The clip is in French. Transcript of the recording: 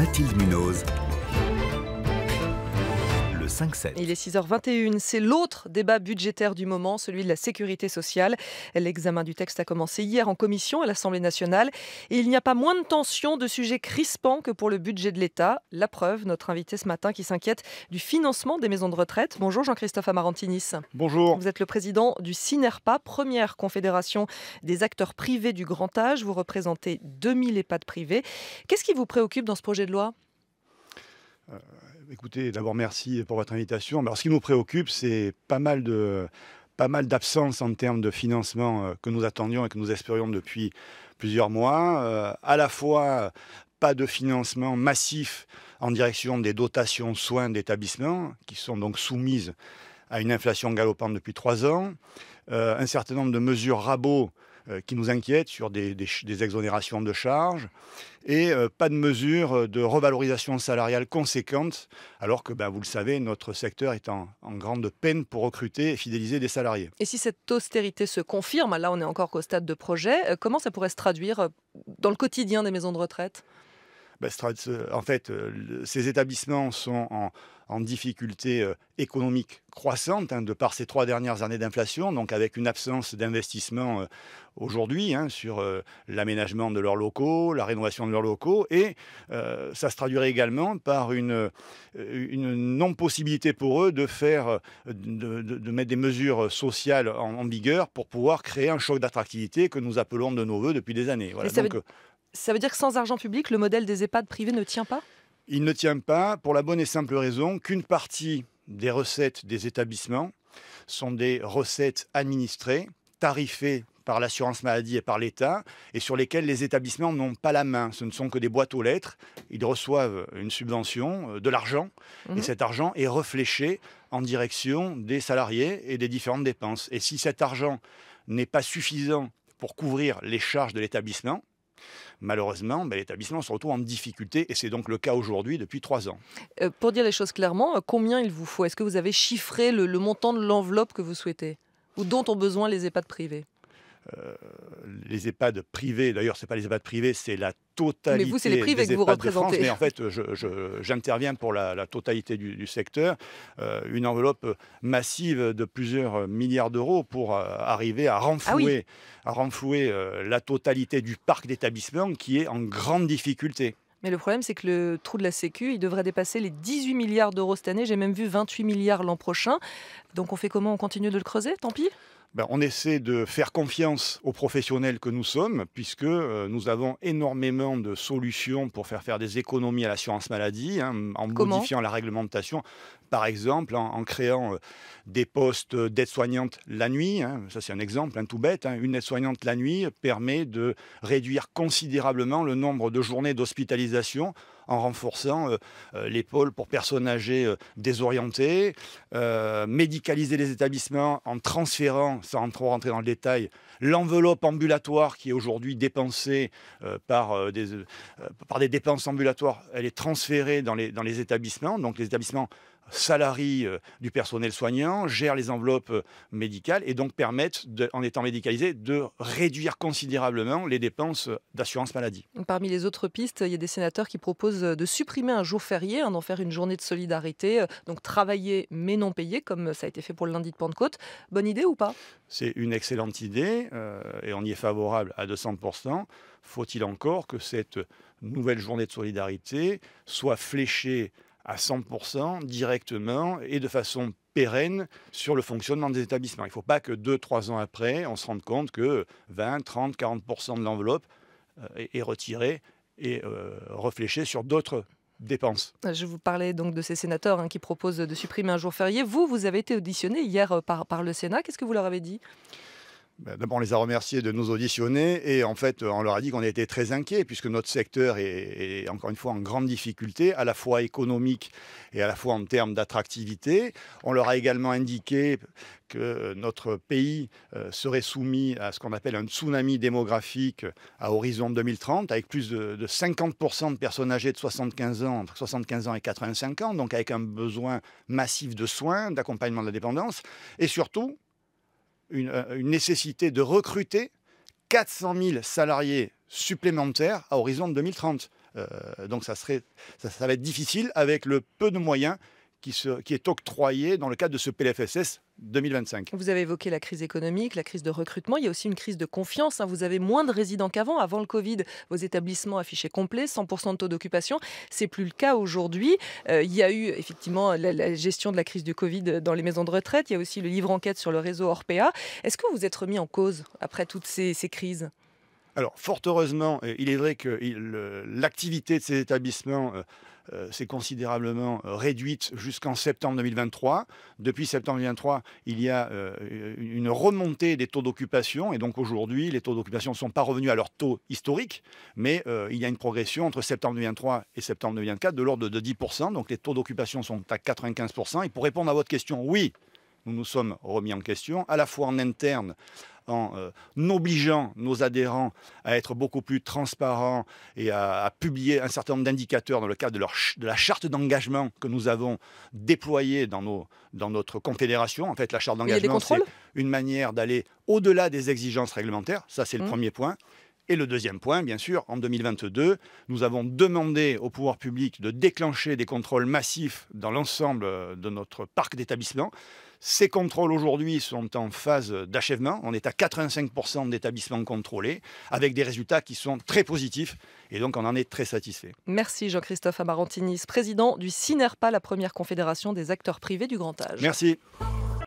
Mathilde Munoz il est 6h21, c'est l'autre débat budgétaire du moment, celui de la sécurité sociale. L'examen du texte a commencé hier en commission à l'Assemblée nationale et il n'y a pas moins de tensions, de sujets crispants que pour le budget de l'État. La preuve, notre invité ce matin qui s'inquiète du financement des maisons de retraite. Bonjour Jean-Christophe Amarantinis. Bonjour. Vous êtes le président du CINERPA, première confédération des acteurs privés du grand âge. Vous représentez 2000 EHPAD privés. Qu'est-ce qui vous préoccupe dans ce projet de loi euh, écoutez, d'abord merci pour votre invitation. Alors, ce qui nous préoccupe, c'est pas mal de pas mal d'absences en termes de financement euh, que nous attendions et que nous espérions depuis plusieurs mois. Euh, à la fois, pas de financement massif en direction des dotations soins d'établissements, qui sont donc soumises à une inflation galopante depuis trois ans. Euh, un certain nombre de mesures rabots euh, qui nous inquiète sur des, exonérations de charges et euh, pas de mesures euh, de revalorisation salariale conséquente, alors que, ben, vous le savez, notre secteur est en, en, grande peine pour recruter et fidéliser des salariés. Et si cette austérité se confirme, là on est encore au stade de projet, comment ça pourrait se traduire dans le quotidien des maisons de retraite bah, euh, en fait, euh, ces établissements sont en, difficulté euh, économique croissante hein, de par ces trois dernières années d'inflation, donc avec une absence d'investissement aujourd'hui hein, sur l'aménagement de leurs locaux, la rénovation de leurs locaux, et ça se traduirait également par une, une non-possibilité pour eux de faire, de, mettre des mesures sociales en, vigueur pour pouvoir créer un choc d'attractivité que nous appelons de nos voeux depuis des années. Voilà, donc, ça veut dire que sans argent public, le modèle des EHPAD privés ne tient pas Il ne tient pas pour la bonne et simple raison qu'une partie des recettes des établissements sont des recettes administrées, tarifées par l'assurance maladie et par l'État, et sur lesquelles les établissements n'ont pas la main. Ce ne sont que des boîtes aux lettres. Ils reçoivent une subvention, euh, de l'argent, et mhm. cet argent est refléché en direction des salariés et des différentes dépenses. Et si cet argent n'est pas suffisant pour couvrir les charges de l'établissement, malheureusement, ben, l'établissement se retrouve en difficulté et c'est donc le cas aujourd'hui depuis trois ans. Euh, pour dire les choses clairement, euh, combien il vous faut Est-ce que vous avez chiffré le, le montant de l'enveloppe que vous souhaitez ou dont ont besoin les EHPAD privés les EHPAD privés. D'ailleurs, ce n'est pas les EHPAD privés, c'est la totalité mais vous, les privés que vous représentez. De France. Mais en fait, j'interviens pour la, totalité du, secteur. Euh, une enveloppe massive de plusieurs milliards d'euros pour euh, arriver à ah renflouer, à renflouer euh, la totalité du parc d'établissements qui est en grande difficulté. Mais le problème, c'est que le trou de la Sécu, il devrait dépasser les 18 milliards d'euros cette année. J'ai même vu 28 milliards l'an prochain. Donc on fait comment On continue de le creuser Tant pis ben, on essaie de faire confiance aux professionnels que nous sommes, puisque euh, nous avons énormément de solutions pour faire faire des économies à l'assurance maladie, hein, en modifiant la réglementation, par exemple, en, créant euh, des postes d'aide-soignante la nuit. Hein. ça, c'est un exemple un hein, tout bête. une aide-soignante la nuit permet de réduire considérablement le nombre de journées d'hospitalisation en renforçant euh, euh, l'épaule pour personnes âgées euh, désorientées, médicaliser les établissements en transférant, sans trop rentrer dans le détail, l'enveloppe ambulatoire qui est aujourd'hui dépensée par, des, par des dépenses ambulatoires, elle est transférée dans les, dans les établissements. Donc les établissements salariés euh, du personnel soignant, gère les enveloppes euh, médicales et donc permettent, en étant médicalisés, de réduire considérablement les dépenses euh, d'assurance maladie. Parmi les autres pistes, il y a des sénateurs qui proposent de supprimer un jour férié, hein, d'en faire une journée de solidarité, donc travailler mais non payé, comme ça a été fait pour le lundi de Pentecôte. Bonne idée ou pas C'est une excellente idée et on y est favorable à 200%. Faut-il encore que cette nouvelle journée de solidarité soit fléchée à 100% directement et de façon pérenne sur le fonctionnement des établissements. Il ne faut pas que 2-3 ans après, on se rende compte que 20, 30, 40% de l'enveloppe euh, est retirée et euh, réfléchie sur d'autres dépenses. Je vous parlais donc de ces sénateurs hein, qui proposent de supprimer un jour férié. Vous, vous avez été auditionné hier euh, par, par le Sénat. Qu'est-ce que vous leur avez dit ben, d'abord, on les a remerciés de nous auditionner et en fait, euh, on leur a dit qu'on était très inquiets puisque notre secteur est, encore une fois en grande difficulté, à la fois économique et à la fois en termes d'attractivité. On leur a également indiqué que notre pays euh, serait soumis à ce qu'on appelle un tsunami démographique à horizon 2030, avec plus de, de 50% de personnes âgées de 75 ans, entre 75 ans et 85 ans, donc avec un besoin massif de soins, d'accompagnement de la dépendance, et surtout euh, une, nécessité de recruter 400 000 salariés supplémentaires à horizon de 2030. Euh, donc ça, serait, ça, va être difficile avec le peu de moyens qui, se, qui est octroyé dans le cadre de ce PLFSS vous avez évoqué la crise économique, la crise de recrutement. Il y a aussi une crise de confiance. Hein. Vous avez moins de résidents qu'avant. Avant le Covid, vos établissements affichaient complet, 100% de taux d'occupation. C'est plus le cas aujourd'hui. Euh, il y a eu effectivement la, gestion de la crise du Covid dans les maisons de retraite. Il y a aussi le livre enquête sur le réseau Orpea. Est-ce que vous êtes remis en cause après toutes ces crises alors, fort heureusement, euh, il est vrai que l'activité de ces établissements euh, euh, s'est considérablement réduite jusqu'en septembre 2023. Depuis septembre 2023, il y a une remontée des taux d'occupation. Et donc aujourd'hui, les taux d'occupation ne sont pas revenus à leur taux historique, mais il y a une progression entre septembre 2023 et septembre 2024 de l'ordre de 10%. Donc les taux d'occupation sont à 95%. Et pour répondre à votre question, oui, nous nous sommes remis en question, à la fois en interne en euh, obligeant nos adhérents à être beaucoup plus transparents et à, publier un certain nombre d'indicateurs dans le cadre de, leur de la charte d'engagement que nous avons déployée dans, nos, dans notre confédération. En fait, la charte d'engagement, c'est une manière d'aller au-delà des exigences réglementaires. Ça, c'est le mmh. premier point. Et le deuxième point, bien sûr, en 2022, nous avons demandé au pouvoir public de déclencher des contrôles massifs dans l'ensemble de notre parc d'établissements ces contrôles aujourd'hui sont en phase d'achèvement. On est à 85% d'établissements contrôlés avec des résultats qui sont très positifs et donc on en est très satisfait. Merci Jean-Christophe Amarantinis, président du CINERPA, la première confédération des acteurs privés du grand âge. Merci.